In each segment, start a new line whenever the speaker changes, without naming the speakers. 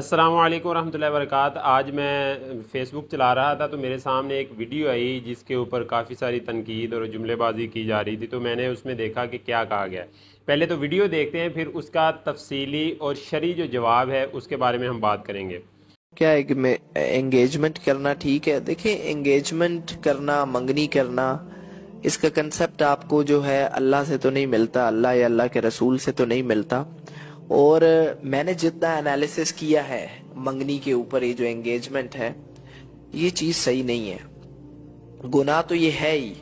अस्सलाम वालेकुम रहमतुल्लाहि आज मैं फ़ेसबुक चला रहा था तो मेरे सामने एक वीडियो आई जिसके ऊपर काफ़ी सारी तनकीद और जुमलेबाजी की जा रही थी तो मैंने उसमें देखा कि क्या कहा गया पहले तो वीडियो देखते हैं फिर उसका तफसीली और शरी जो जवाब है उसके बारे में हम बात करेंगे क्या है एंगेजमेंट करना ठीक है देखिए एंगेजमेंट करना मंगनी करना इसका कंसेप्ट आपको जो है अल्लाह से तो नहीं मिलता अल्लाह या अल्लाह के रसूल से तो नहीं मिलता और मैंने जितना एनालिसिस किया है मंगनी के ऊपर ये जो एंगेजमेंट है ये चीज सही नहीं है गुनाह तो ये है ही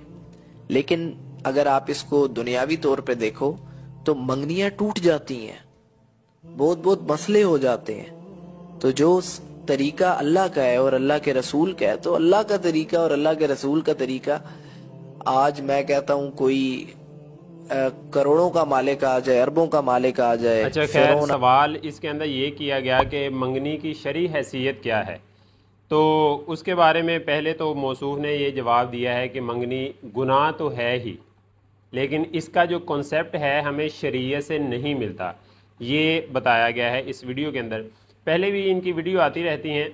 लेकिन अगर आप इसको दुनियावी तौर पे देखो तो मंगनियां टूट जाती हैं बहुत बहुत मसले हो जाते हैं तो जो तरीका अल्लाह का है और अल्लाह के रसूल का है तो अल्लाह का तरीका और अल्लाह के रसूल का तरीका आज मैं कहता हूं कोई करोड़ों का मालिक आ जाए अरबों का मालिक आ जाए अच्छा खैर सवाल इसके अंदर ये किया गया कि मंगनी की शरी हैसियत क्या है तो उसके बारे में पहले तो मौसू ने ये जवाब दिया है कि मंगनी गुनाह तो है ही लेकिन इसका जो कॉन्सेप्ट है हमें शरीय से नहीं मिलता ये बताया गया है इस वीडियो के अंदर पहले भी इनकी वीडियो आती रहती हैं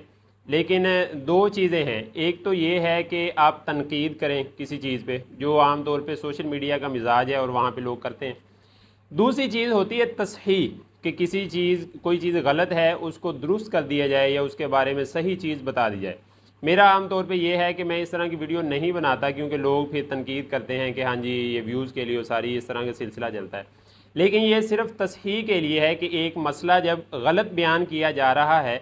लेकिन दो चीज़ें हैं एक तो ये है कि आप तनकीद करें किसी चीज़ पे जो आम तौर पे सोशल मीडिया का मिजाज है और वहाँ पे लोग करते हैं दूसरी चीज़ होती है तसही कि किसी चीज़ कोई चीज़ गलत है उसको दुरुस्त कर दिया जाए या उसके बारे में सही चीज़ बता दी जाए मेरा आम तौर पे ये है कि मैं इस तरह की वीडियो नहीं बनाता क्योंकि लोग फिर तनकीद करते हैं कि हाँ जी ये व्यूज़ के लिए सारी इस तरह का सिलसिला चलता है लेकिन ये सिर्फ तसही के लिए है कि एक मसला जब गलत बयान किया जा रहा है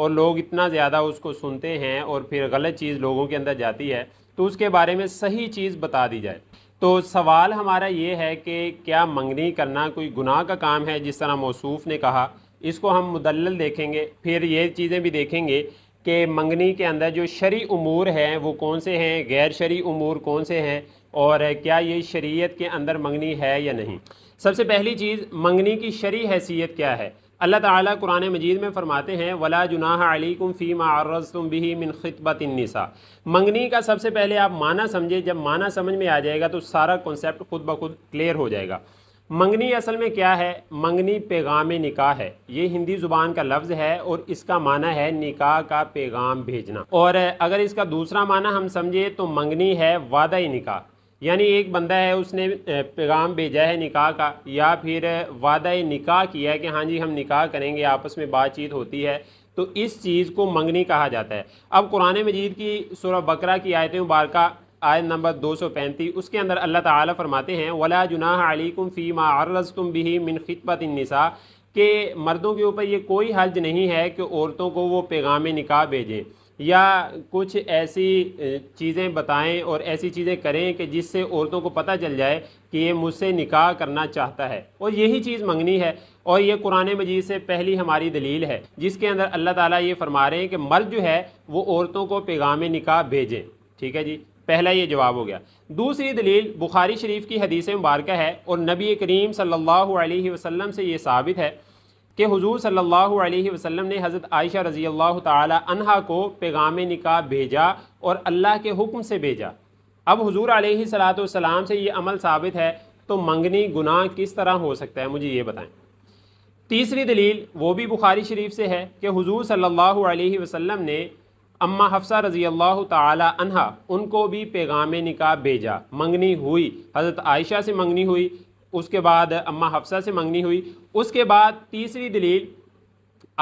और लोग इतना ज़्यादा उसको सुनते हैं और फिर गलत चीज़ लोगों के अंदर जाती है तो उसके बारे में सही चीज़ बता दी जाए तो सवाल हमारा ये है कि क्या मंगनी करना कोई गुनाह का काम है जिस तरह मौसूफ ने कहा इसको हम मुदल देखेंगे फिर ये चीज़ें भी देखेंगे कि मंगनी के अंदर जो शरी उमूर हैं वो कौन से हैं गैर शरी उमूर कौन से हैं और क्या ये शरीयत के अंदर मंगनी है या नहीं सबसे पहली चीज़ मंगनी की शरी हैसियत क्या है अल्लाह ताला कुरान मजीद में फ़रमाते हैं वला जुनाह अलीकुम फ़ी मारज़ुम बिही मिन खितबत निसा मंगनी का सबसे पहले आप माना समझे जब माना समझ में आ जाएगा तो सारा कॉन्सेप्ट खुद ब खुद क्लियर हो जाएगा मंगनी असल में क्या है मंगनी पैगाम निकाह है ये हिंदी ज़ुबान का लफ्ज़ है और इसका माना है निकाह का पैगाम भेजना और अगर इसका दूसरा माना हम समझे तो मंगनी है वादा निकाह यानी एक बंदा है उसने पैगाम भेजा है निकाह का या फिर वादा निकाह किया है कि हाँ जी हम निकाह करेंगे आपस में बातचीत होती है तो इस चीज़ को मंगनी कहा जाता है अब कुरान मजीद की सूरह बकरा की आयत मुबारक आयत नंबर दो सौ पैंतीस उसके अंदर अल्लाह ताला फरमाते हैं वला जुनाह अलीकुम फ़ी मारज़ तुम भी मिन खितबत निसा के मर्दों के ऊपर ये कोई हर्ज नहीं है कि औरतों को वो पैगाम निकाह भेजें या कुछ ऐसी चीज़ें बताएं और ऐसी चीज़ें करें कि जिससे औरतों को पता चल जाए कि ये मुझसे निकाह करना चाहता है और यही चीज़ मंगनी है और ये कुरान मजीद से पहली हमारी दलील है जिसके अंदर अल्लाह ताला ये फरमा रहे हैं कि मर्द जो है वो औरतों को पैगाम निकाह भेजें ठीक है जी पहला ये जवाब हो गया दूसरी दलील बुखारी शरीफ की हदीस मुबारक है और नबी करीम सल्लल्लाहु अलैहि वसल्लम से ये साबित है कि हुजूर सल्लल्लाहु अलैहि वसल्लम ने हज़रत आयशा रज़ी अल्लाह तहा को पैगाम निकाह भेजा और अल्लाह के हुक्म से भेजा अब हुजूर सलाम से ये अमल साबित है तो मंगनी गुनाह किस तरह हो सकता है मुझे ये बताएं तीसरी दलील वो भी बुखारी शरीफ से है कि हुजूर सल्लल्लाहु अलैहि वसल्लम ने अम्मा हफ्सा रज़ी अल्लाह तहा उनको भी पैगाम निकाह भेजा मंगनी हुई हज़रत आयशा से मंगनी हुई उसके बाद अम्मा हफ्सा से मंगनी हुई उसके बाद तीसरी दलील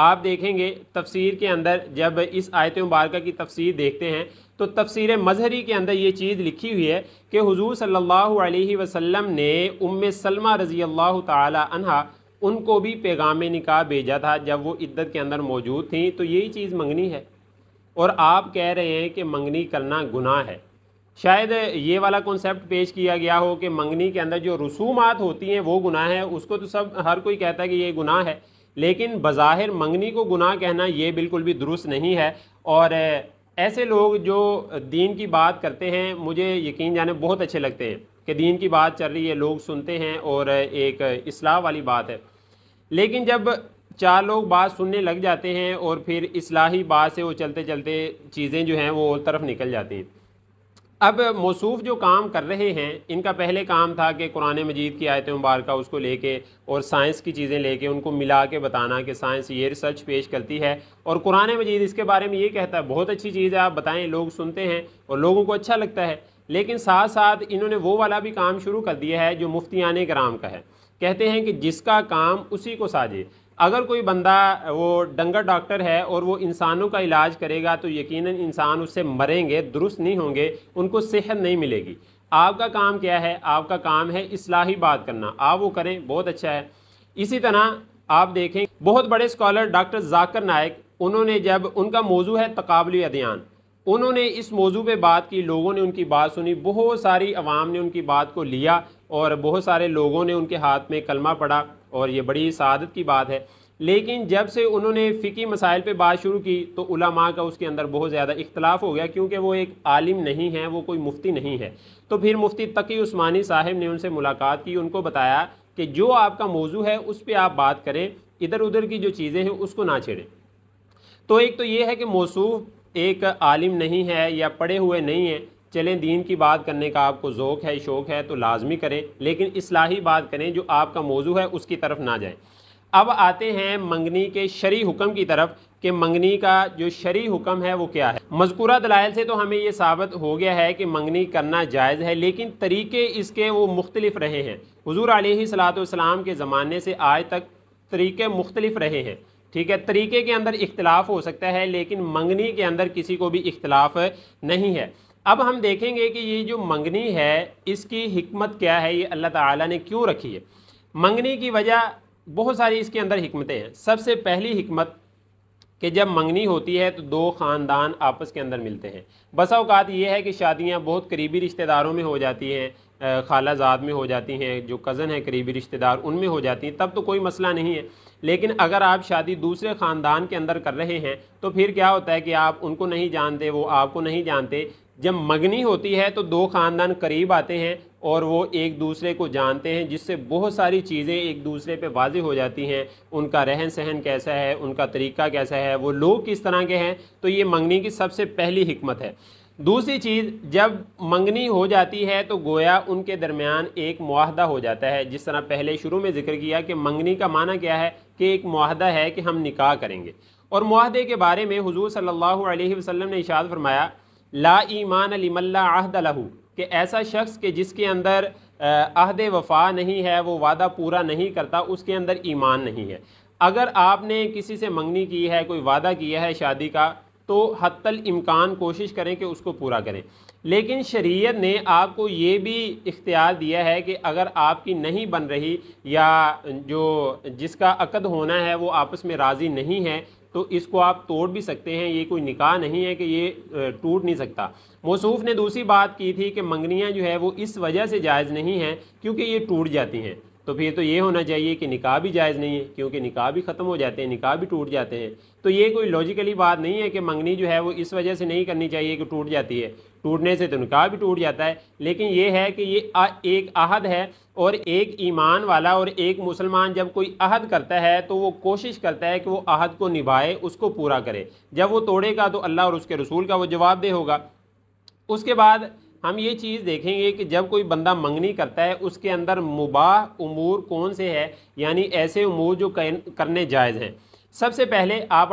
आप देखेंगे तफसीर के अंदर जब इस आयत मुबारक की तफसीर देखते हैं तो तफसीर मजहरी के अंदर ये चीज़ लिखी हुई है कि हुजूर सल्लल्लाहु अलैहि वसल्लम ने उम सलमा रज़ी अल्लाह तहा उनको भी पैगाम निकाह भेजा था जब वो इद्दत के अंदर मौजूद थी तो यही चीज़ मंगनी है और आप कह रहे हैं कि मंगनी करना गुनाह है शायद ये वाला कॉन्सेप्ट पेश किया गया हो कि मंगनी के अंदर जो रसूमात होती हैं वो गुनाह है उसको तो सब हर कोई कहता है कि ये गुनाह है लेकिन बज़ाहिर मंगनी को गुनाह कहना ये बिल्कुल भी दुरुस्त नहीं है और ऐसे लोग जो दीन की बात करते हैं मुझे यकीन जाने बहुत अच्छे लगते हैं कि दीन की बात चल रही है लोग सुनते हैं और एक असलाह वाली बात है लेकिन जब चार लोग बात सुनने लग जाते हैं और फिर असलाही बात से वो चलते चलते चीज़ें जो हैं वो और तरफ निकल जाती हैं अब मौसूफ़ जो काम कर रहे हैं इनका पहले काम था कि कुरान मजीद की आयत मुबारक उसको लेके और साइंस की चीज़ें लेके उनको मिला के बताना कि साइंस ये रिसर्च पेश करती है और कुरान मजीद इसके बारे में ये कहता है बहुत अच्छी चीज़ है आप बताएं लोग सुनते हैं और लोगों को अच्छा लगता है लेकिन साथ साथ इन्होंने वो वाला भी काम शुरू कर दिया है जो मुफ्तियान कराम का है कहते हैं कि जिसका काम उसी को साजे अगर कोई बंदा वो डंगर डॉक्टर है और वो इंसानों का इलाज करेगा तो यकीनन इंसान उससे मरेंगे दुरुस्त नहीं होंगे उनको सेहत नहीं मिलेगी आपका काम क्या है आपका काम है इसलाही बात करना आप वो करें बहुत अच्छा है इसी तरह आप देखें बहुत बड़े स्कॉलर डॉक्टर जाकर नायक उन्होंने जब उनका मौजू है तकबली अध्ययन उन्होंने इस मौजू पे बात की लोगों ने उनकी बात सुनी बहुत सारी आवाम ने उनकी बात को लिया और बहुत सारे लोगों ने उनके हाथ में कलमा पढ़ा और ये बड़ी शहादत की बात है लेकिन जब से उन्होंने फ़िकी मसाइल पे बात शुरू की तो उलमा का उसके अंदर बहुत ज़्यादा इख्तलाफ हो गया क्योंकि वो एक आलिम नहीं है वो कोई मुफ्ती नहीं है तो फिर मुफ्ती तकी उस्मानी साहब ने उनसे मुलाकात की उनको बताया कि जो आपका मौजू है उस पर आप बात करें इधर उधर की जो चीज़ें हैं उसको ना छेड़ें तो एक तो ये है कि मौसू एक आलिम नहीं है या पढ़े हुए नहीं हैं चलें दीन की बात करने का आपको ओक़ है शौक़ है तो लाजमी करें लेकिन असलाही बात करें जो आपका मौजू है उसकी तरफ ना जाएं अब आते हैं मंगनी के शरी हुक्म की तरफ कि मंगनी का जो शरी हुक्म है वो क्या है मजकूरा दलाइल से तो हमें ये साबित हो गया है कि मंगनी करना जायज़ है लेकिन तरीके इसके वो मुख्तलिफ रहे हैं हजूर सलाम के ज़माने से आज तक तरीके मुख्तलिफ रहे हैं ठीक है तरीके के अंदर इख्तलाफ हो सकता है लेकिन मंगनी के अंदर किसी को भी इख्तलाफ नहीं है अब हम देखेंगे कि ये जो मंगनी है इसकी हमत क्या है ये अल्लाह ताला ने क्यों रखी है मंगनी की वजह बहुत सारी इसके अंदर हमतें हैं सबसे पहली हमत कि जब मंगनी होती है तो दो ख़ानदान आपस के अंदर मिलते हैं बस अवकात यह है कि शादियाँ बहुत करीबी रिश्तेदारों में हो जाती हैं खाला जाद में हो जाती हैं जो कज़न है करीबी रिश्तेदार उनमें हो जाती हैं तब तो कोई मसला नहीं है लेकिन अगर आप शादी दूसरे ख़ानदान के अंदर कर रहे हैं तो फिर क्या होता है कि आप उनको नहीं जानते वो आपको नहीं जानते जब मगनी होती है तो दो ख़ानदान करीब आते हैं और वो एक दूसरे को जानते हैं जिससे बहुत सारी चीज़ें एक दूसरे पे वाजे हो जाती हैं उनका रहन सहन कैसा है उनका तरीका कैसा है वो लोग किस तरह के हैं तो ये मंगनी की सबसे पहली हमत है दूसरी चीज़ जब मंगनी हो जाती है तो गोया उनके दरमियान एक माहदा हो जाता है जिस तरह पहले शुरू में जिक्र किया कि मंगनी का माना क्या है कि एक माहदा है कि हम निकाह करेंगे और माहदे के बारे में हजूर सल्ला वसम ने इशाद फरमाया ला ईमान मल्ला आहद लहू कि ऐसा शख्स के जिसके अंदर अहद वफा नहीं है वो वादा पूरा नहीं करता उसके अंदर ईमान नहीं है अगर आपने किसी से मंगनी की है कोई वादा किया है शादी का तो हतल इम्कान कोशिश करें कि उसको पूरा करें लेकिन शरीयत ने आपको ये भी इख्तियार दिया है कि अगर आपकी नहीं बन रही या जो जिसका अकद होना है वो आपस में राज़ी नहीं है तो इसको आप तोड़ भी सकते हैं ये कोई निकाह नहीं है कि ये टूट नहीं सकता मौसूफ़ ने दूसरी बात की थी कि मंगनियाँ जो है वो इस वजह से जायज़ नहीं हैं क्योंकि ये टूट जाती हैं तो फिर तो ये होना चाहिए कि निकाह भी जायज़ नहीं है क्योंकि निकाह भी ख़त्म हो जाते हैं निकाह भी टूट जाते हैं तो ये कोई लॉजिकली बात नहीं है कि मंगनी जो है वो इस वजह से नहीं करनी चाहिए कि टूट जाती है टूटने से तो निकाह भी टूट जाता है लेकिन ये है कि ये आ, एक अहद है और एक ईमान वाला और एक मुसलमान जब कोई अहद करता है तो वो कोशिश करता है कि वो अहद को निभाए उसको पूरा करे जब वो तोड़ेगा तो अल्लाह और उसके रसूल का वो जवाब दे होगा उसके बाद हम ये चीज़ देखेंगे कि जब कोई बंदा मंगनी करता है उसके अंदर मुबाह उमूर कौन से है यानी ऐसे उमूर जो करने जायज़ हैं सबसे पहले आप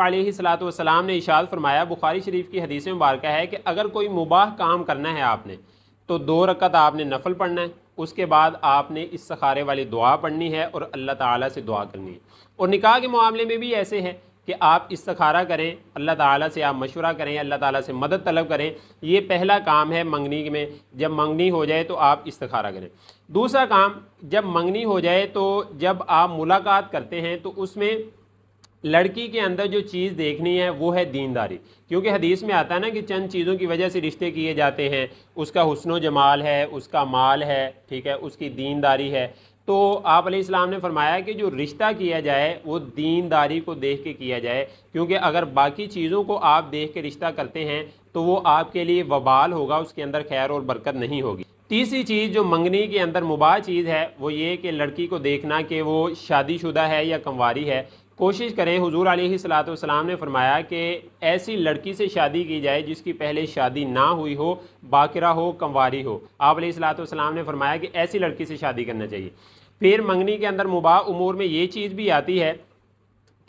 सलाम ने इशाद फरमाया बुखारी शरीफ की हदीस मुबारक है कि अगर कोई मुबाह काम करना है आपने तो दो रकत आपने नफल पढ़ना है उसके बाद आपने इस सखारे वाली दुआ पढ़नी है और अल्लाह ताला से दुआ करनी है और निकाह के मामले में भी ऐसे है कि आप इस सखारा करें अल्लाह ताला से आप मशवरा करें अल्लाह ताला से मदद तलब करें ये पहला काम है मंगनी में जब मंगनी हो जाए तो आप इस्तखारा करें दूसरा काम जब मंगनी हो जाए तो जब आप मुलाकात करते हैं तो उसमें लड़की के अंदर जो चीज़ देखनी है वो है दीनदारी क्योंकि हदीस में आता है ना कि चंद चीज़ों की वजह से रिश्ते किए जाते हैं उसका हसन जमाल है उसका माल है ठीक है उसकी दीनदारी है तो आप इस्लाम ने फरमाया कि जो रिश्ता किया जाए वो दीनदारी को देख के किया जाए क्योंकि अगर बाकी चीज़ों को आप देख के रिश्ता करते हैं तो वो आपके लिए वबाल होगा उसके अंदर खैर और बरकत नहीं होगी तीसरी चीज़ जो मंगनी के अंदर मुबाह चीज़ है वो ये कि लड़की को देखना कि वो शादीशुदा है या कंवारी है कोशिश करें हुजूर सलाम ने फरमाया कि ऐसी लड़की से शादी की जाए जिसकी पहले शादी ना हुई हो बाकरा हो कंवारी हो आप सलातम ने फरमाया कि ऐसी लड़की से शादी करना चाहिए फिर मंगनी के अंदर मुबा उमूर में ये चीज़ भी आती है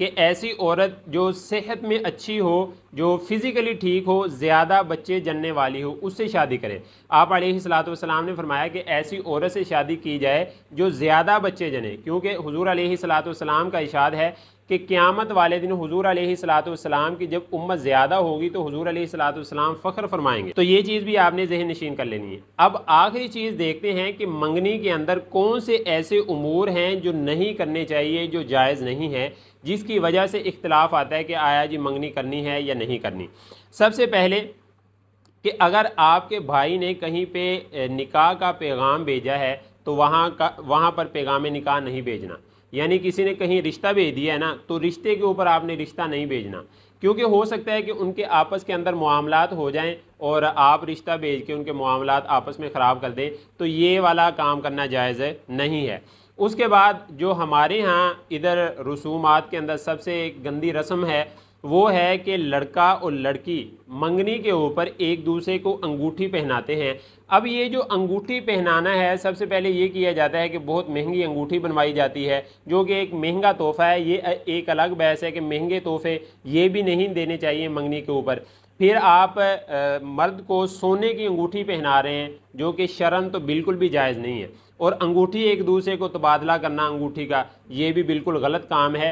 कि ऐसी औरत जो सेहत में अच्छी हो जो फिज़िकली ठीक हो ज़्यादा बच्चे जनने वाली हो उससे शादी करें आप सलाम ने फरमाया कि ऐसी औरत से शादी की जाए जो ज़्यादा बच्चे जने क्योंकि हजूर सलाम का इशाद है कि क़्यामत वाले दिन हजूर सलाम की जब उम्मत ज़्यादा होगी तो हजूर सलाम फ़ख्र फरमाएंगे तो ये चीज़ भी आपने जहन नशीन कर लेनी है अब आखिरी चीज़ देखते हैं कि मंगनी के अंदर कौन से ऐसे अमूर हैं जो नहीं करने चाहिए जो जायज़ नहीं है जिसकी वजह से इख्तलाफ आता है कि आया जी मंगनी करनी है या नहीं करनी सबसे पहले कि अगर आपके भाई ने कहीं पे निकाह का पैगाम भेजा है तो वहाँ का वहाँ पर पैगाम निकाह नहीं भेजना यानी किसी ने कहीं रिश्ता भेज दिया है ना तो रिश्ते के ऊपर आपने रिश्ता नहीं भेजना क्योंकि हो सकता है कि उनके आपस के अंदर मामलात हो जाएं और आप रिश्ता भेज के उनके मामलात आपस में ख़राब कर दें तो ये वाला काम करना जायज़ नहीं है उसके बाद जो हमारे यहाँ इधर रसूमात के अंदर सबसे एक गंदी रस्म है वो है कि लड़का और लड़की मंगनी के ऊपर एक दूसरे को अंगूठी पहनाते हैं अब ये जो अंगूठी पहनाना है सबसे पहले ये किया जाता है कि बहुत महंगी अंगूठी बनवाई जाती है जो कि एक महंगा तोहफ़ा है ये एक अलग बहस है कि महंगे तोहफे ये भी नहीं देने चाहिए मंगनी के ऊपर फिर आप आ, मर्द को सोने की अंगूठी पहना रहे हैं जो कि शर्म तो बिल्कुल भी जायज़ नहीं है और अंगूठी एक दूसरे को तबादला करना अंगूठी का ये भी बिल्कुल गलत काम है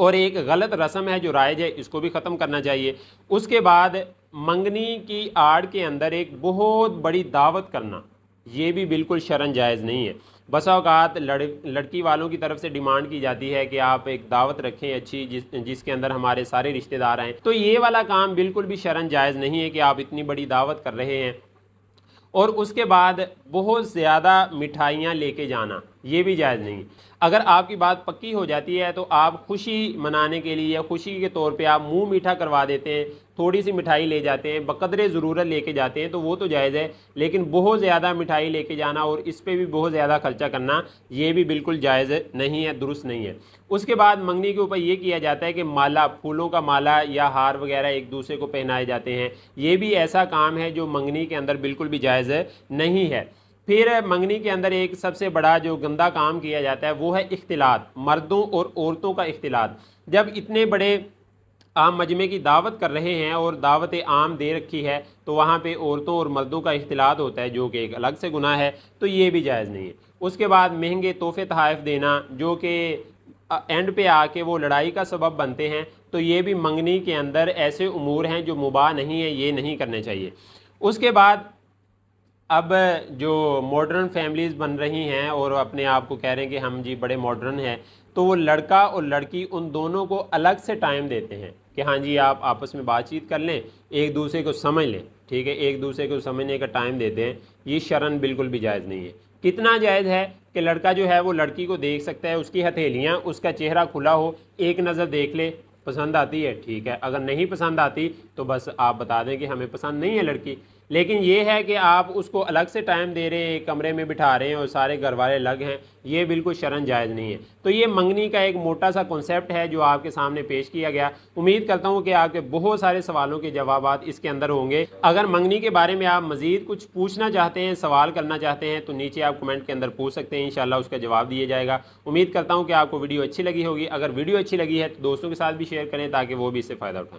और एक गलत रस्म है जो राइज है इसको भी ख़त्म करना चाहिए उसके बाद मंगनी की आड़ के अंदर एक बहुत बड़ी दावत करना ये भी बिल्कुल शरण जायज़ नहीं है बसा अवत लड़ लड़की वालों की तरफ से डिमांड की जाती है कि आप एक दावत रखें अच्छी जिस जिसके अंदर हमारे सारे रिश्तेदार आएँ तो ये वाला काम बिल्कुल भी शरण जायज़ नहीं है कि आप इतनी बड़ी दावत कर रहे हैं और उसके बाद बहुत ज़्यादा मिठाइयाँ लेके जाना ये भी जायज़ नहीं अगर आपकी बात पक्की हो जाती है तो आप खुशी मनाने के लिए या खुशी के तौर पे आप मुंह मीठा करवा देते हैं थोड़ी सी मिठाई ले जाते हैं बकदरे ज़रूरत लेके जाते हैं तो वो तो जायज़ है लेकिन बहुत ज़्यादा मिठाई लेके जाना और इस पर भी बहुत ज़्यादा खर्चा करना ये भी बिल्कुल जायज़ नहीं है दुरुस्त नहीं है उसके बाद मंगनी के ऊपर ये किया जाता है कि माला फूलों का माला या हार वगैरह एक दूसरे को पहनाए जाते हैं ये भी ऐसा काम है जो मंगनी के अंदर बिल्कुल भी जायज़ नहीं है फिर मंगनी के अंदर एक सबसे बड़ा जो गंदा काम किया जाता है वो है इख्तिलात मर्दों और औरतों का इख्तिलात जब इतने बड़े आम मजमे की दावत कर रहे हैं और दावत आम दे रखी है तो वहाँ पे औरतों और मर्दों का इख्तिलात होता है जो कि एक अलग से गुनाह है तो ये भी जायज़ नहीं है उसके बाद महंगे तोहफे तहाइफ देना जो कि एंड पे आके वो लड़ाई का सबब बनते हैं तो ये भी मंगनी के अंदर ऐसे उमूर हैं जो मुबा नहीं है ये नहीं करने चाहिए उसके बाद अब जो मॉडर्न फैमिलीज़ बन रही हैं और अपने आप को कह रहे हैं कि हम जी बड़े मॉडर्न हैं तो वो लड़का और लड़की उन दोनों को अलग से टाइम देते हैं कि हाँ जी आप आपस में बातचीत कर लें एक दूसरे को समझ लें ठीक है एक दूसरे को समझने का टाइम देते हैं ये शरण बिल्कुल भी जायज़ नहीं है कितना जायज़ है कि लड़का जो है वो लड़की को देख सकता है उसकी हथेलियाँ उसका चेहरा खुला हो एक नज़र देख ले पसंद आती है ठीक है अगर नहीं पसंद आती तो बस आप बता दें कि हमें पसंद नहीं है लड़की लेकिन ये है कि आप उसको अलग से टाइम दे रहे हैं कमरे में बिठा रहे हैं और सारे घर वाले अलग हैं ये बिल्कुल शरण जायज़ नहीं है तो ये मंगनी का एक मोटा सा कॉन्सेप्ट है जो आपके सामने पेश किया गया उम्मीद करता हूँ कि आपके बहुत सारे सवालों के जवाब इसके अंदर होंगे अगर मंगनी के बारे में आप मज़ीद कुछ पूछना चाहते हैं सवाल करना चाहते हैं तो नीचे आप कमेंट के अंदर पूछ सकते हैं इन उसका जवाब दिया जाएगा उम्मीद करता हूँ कि आपको वीडियो अच्छी लगी होगी अगर वीडियो अच्छी लगी है तो दोस्तों के साथ भी शेयर करें ताकि वो भी इससे फ़ायदा उठाएँ